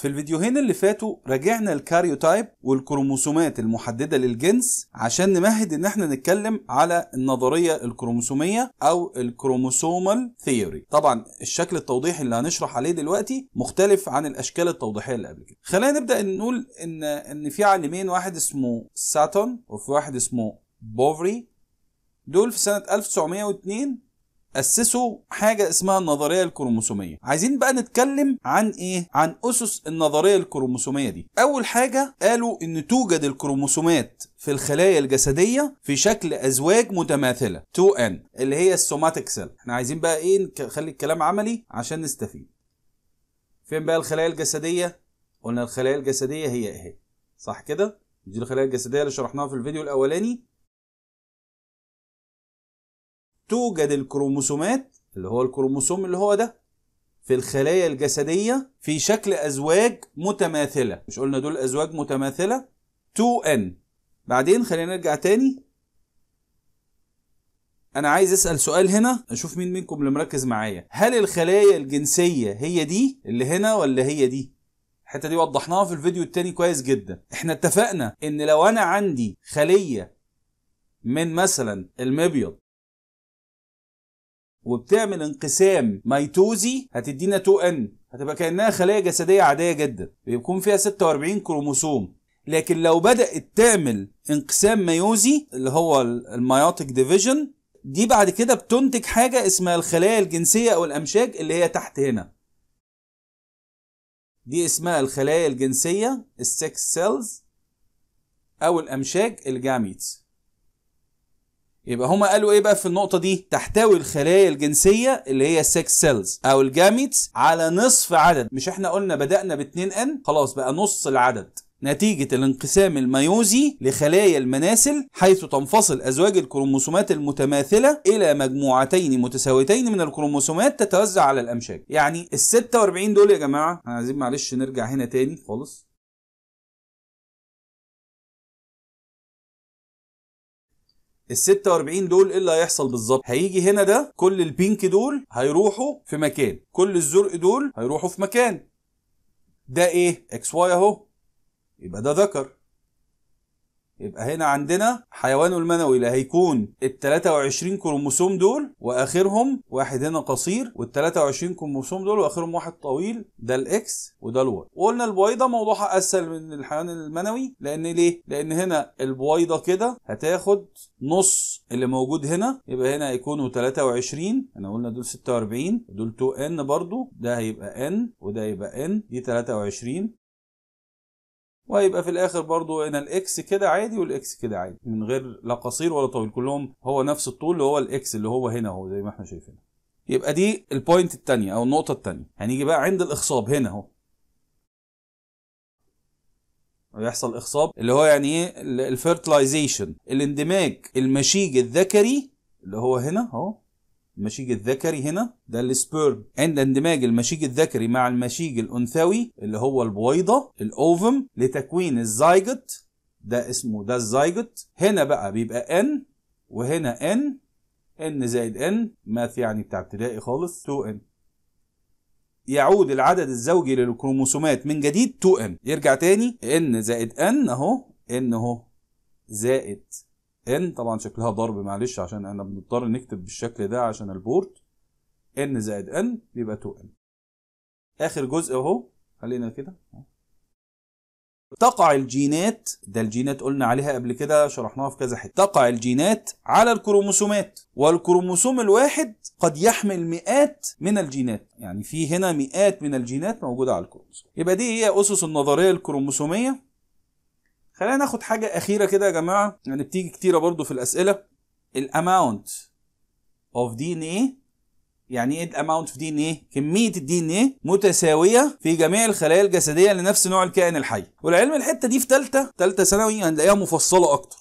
في الفيديوهين اللي فاتوا راجعنا الكاريوتايب والكروموسومات المحدده للجنس عشان نمهد ان احنا نتكلم على النظريه الكروموسوميه او الكروموسومال ثيوري طبعا الشكل التوضيحي اللي هنشرح عليه دلوقتي مختلف عن الاشكال التوضيحيه اللي قبل كده خلينا نبدا نقول ان ان في عالمين واحد اسمه ساتون وفي واحد اسمه بوفري دول في سنه 1902 اسسوا حاجه اسمها النظريه الكروموسوميه عايزين بقى نتكلم عن ايه عن اسس النظريه الكروموسوميه دي اول حاجه قالوا ان توجد الكروموسومات في الخلايا الجسدية في شكل أزواج متماثلة 2N اللي هي السوماتيك سيل احنا عايزين بقى ايه نخلي الكلام عملي عشان نستفيد فين بقى الخلايا الجسدية قلنا الخلايا الجسدية هي اهي صح كده دي الخلايا الجسدية اللي شرحناها في الفيديو الأولاني توجد الكروموسومات اللي هو الكروموسوم اللي هو ده في الخلايا الجسدية في شكل أزواج متماثلة مش قلنا دول أزواج متماثلة 2N بعدين خلينا نرجع تاني أنا عايز أسأل سؤال هنا أشوف مين منكم اللي مركز معايا هل الخلايا الجنسية هي دي اللي هنا ولا هي دي؟ الحتة دي وضحناها في الفيديو التاني كويس جدا احنا اتفقنا ان لو انا عندي خلية من مثلا المبيض وبتعمل انقسام ميتوزي هتدينا 2N هتبقى كأنها خلايا جسدية عادية جدا بيكون فيها 46 كروموسوم لكن لو بدأت تعمل انقسام ميوزي اللي هو الميوتيك ديفيجن دي بعد كده بتنتج حاجة اسمها الخلايا الجنسية أو الأمشاج اللي هي تحت هنا دي اسمها الخلايا الجنسية السكس سيلز أو الأمشاج الجاميتس يبقى هما قالوا ايه بقى في النقطه دي تحتوي الخلايا الجنسيه اللي هي السكس سيلز او الجاميتس على نصف عدد مش احنا قلنا بدانا ب 2 ان خلاص بقى نص العدد نتيجة الانقسام الميوزي لخلايا المناسل حيث تنفصل أزواج الكروموسومات المتماثلة إلى مجموعتين متساويتين من الكروموسومات تتوزع على الأمشاج يعني ال 46 دول يا جماعة عايزين معلش نرجع هنا تاني خالص ال 46 دول ايه اللي هيحصل بالظبط هيجي هنا ده كل البينك دول هيروحوا في مكان كل الزرق دول هيروحوا في مكان ده ايه اكس واي اهو يبقى ده ذكر يبقى هنا عندنا حيوانه المنوي اللي هيكون ال 23 كروموسوم دول واخرهم واحد هنا قصير وال 23 كروموسوم دول واخرهم واحد طويل ده الاكس وده الواي وقلنا البويضه موضوعها اسهل من الحيوان المنوي لان ليه؟ لان هنا البويضه كده هتاخد نص اللي موجود هنا يبقى هنا هيكونوا 23 احنا قلنا دول 46 دول 2 ان برضو ده هيبقى ان وده هيبقى ان دي 23 وهيبقى في الاخر برضو هنا الاكس كده عادي والاكس كده عادي من غير لا قصير ولا طويل كلهم هو نفس الطول اللي هو الاكس اللي هو هنا اهو زي ما احنا شايفين يبقى دي البوينت الثانيه او النقطه الثانيه هنيجي بقى عند الاخصاب هنا اهو يحصل اخصاب اللي هو يعني ايه الفيرتلايزيشن الاندماج المشيج الذكري اللي هو هنا اهو المشيج الذكري هنا ده السبيرم عند اندماج المشيج الذكري مع المشيج الانثوي اللي هو البويضه الاوفم لتكوين الزايجوت ده اسمه ده الزايجوت هنا بقى بيبقى ان وهنا ان ان زائد ان ماث يعني بتاع ابتدائي خالص 2 ان يعود العدد الزوجي للكروموسومات من جديد 2 ان يرجع تاني ان زائد ان اهو ان اهو زائد ان طبعا شكلها ضرب معلش عشان احنا بنضطر نكتب بالشكل ده عشان البورت ان زائد ان بيبقى 2 ان اخر جزء اهو خلينا كده تقع الجينات ده الجينات قلنا عليها قبل كده شرحناها في كذا حته تقع الجينات على الكروموسومات والكروموسوم الواحد قد يحمل مئات من الجينات يعني في هنا مئات من الجينات موجوده على الكروموسوم يبقى دي هي اسس النظريه الكروموسوميه خلينا ناخد حاجه اخيره كده يا جماعه يعني بتيجي كتيره برضو في الاسئله الاماونت اوف دي ان ايه يعني ايه الاماونت في دي ان ايه كميه الدي ان ايه متساويه في جميع الخلايا الجسديه لنفس نوع الكائن الحي والعلم الحته دي في ثالثه ثالثه ثانوي هنلاقيها مفصله اكتر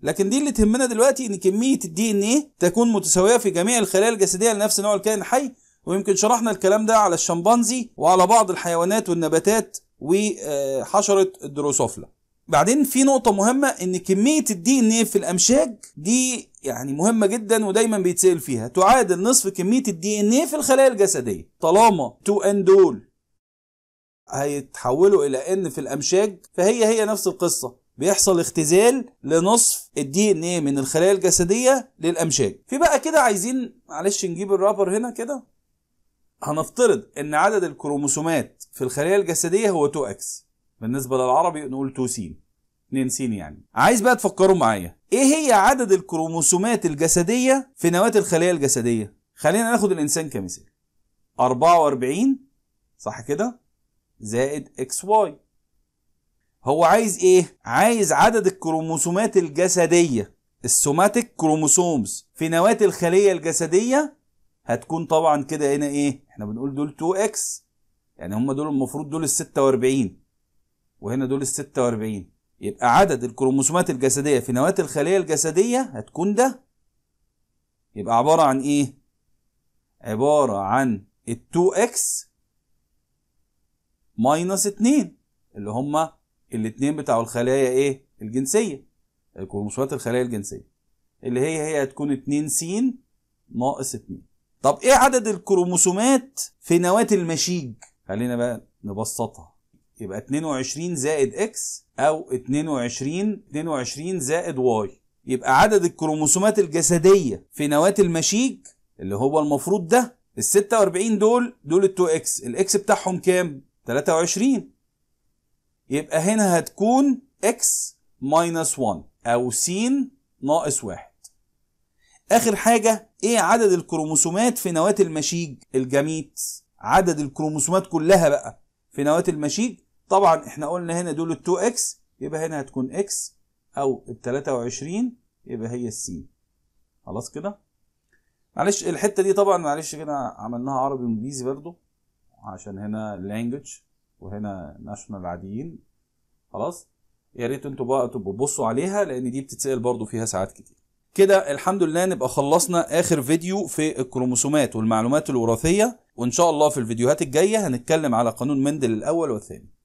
لكن دي اللي تهمنا دلوقتي ان كميه الدي ان ايه تكون متساويه في جميع الخلايا الجسديه لنفس نوع الكائن الحي ويمكن شرحنا الكلام ده على الشمبانزي وعلى بعض الحيوانات والنباتات وحشره الدروسوفلا بعدين في نقطة مهمة إن كمية الدي إن إيه في الأمشاج دي يعني مهمة جدا ودايما بيتسأل فيها تعادل نصف كمية الدي إن إيه في الخلايا الجسدية طالما 2 إن دول هيتحولوا إلى إن في الأمشاج فهي هي نفس القصة بيحصل اختزال لنصف الدي ان ايه من الخلايا الجسديه للامشاج في بقى كده عايزين معلش نجيب الرابر هنا كده هنفترض ان عدد الكروموسومات في الخلايا الجسديه هو 2 اكس بالنسبه للعربي نقول 2 سين 2 سين يعني عايز بقى تفكروا معايا ايه هي عدد الكروموسومات الجسديه في نواه الخليه الجسديه خلينا ناخد الانسان كمثال 44 صح كده زائد اكس واي هو عايز ايه عايز عدد الكروموسومات الجسديه السوماتيك كروموسومز في نواه الخليه الجسديه هتكون طبعا كده هنا ايه احنا بنقول دول 2 اكس يعني هم دول المفروض دول ال 46 وهنا دول ال 46 يبقى عدد الكروموسومات الجسدية في نواة الخلية الجسدية هتكون ده يبقى عبارة عن ايه؟ عبارة عن ال 2x ماينس 2 اللي هم الاثنين بتاعوا الخلايا ايه؟ الجنسية الكروموسومات الخلايا الجنسية اللي هي هي هتكون 2 س ناقص 2 طب ايه عدد الكروموسومات في نواة المشيج؟ خلينا بقى نبسطها يبقى 22 زائد اكس او 22 22 زائد واي يبقى عدد الكروموسومات الجسديه في نواه المشيج اللي هو المفروض ده ال 46 دول دول ال 2 اكس الاكس بتاعهم كام 23 يبقى هنا هتكون اكس ماينس 1 او س ناقص 1 اخر حاجه ايه عدد الكروموسومات في نواه المشيج الجميت عدد الكروموسومات كلها بقى في نواه المشيج طبعا احنا قلنا هنا دول ال 2 اكس يبقى هنا هتكون اكس او ال 23 يبقى هي السين خلاص كده معلش الحته دي طبعا معلش كده عملناها عربي وانجليزي برضو عشان هنا لانجوج وهنا ناشونال عاديين خلاص يا ريت انتوا بقى تبقوا بصوا عليها لان دي بتتسال برضو فيها ساعات كتير كده الحمد لله نبقى خلصنا اخر فيديو في الكروموسومات والمعلومات الوراثيه وان شاء الله في الفيديوهات الجايه هنتكلم على قانون مندل الاول والثاني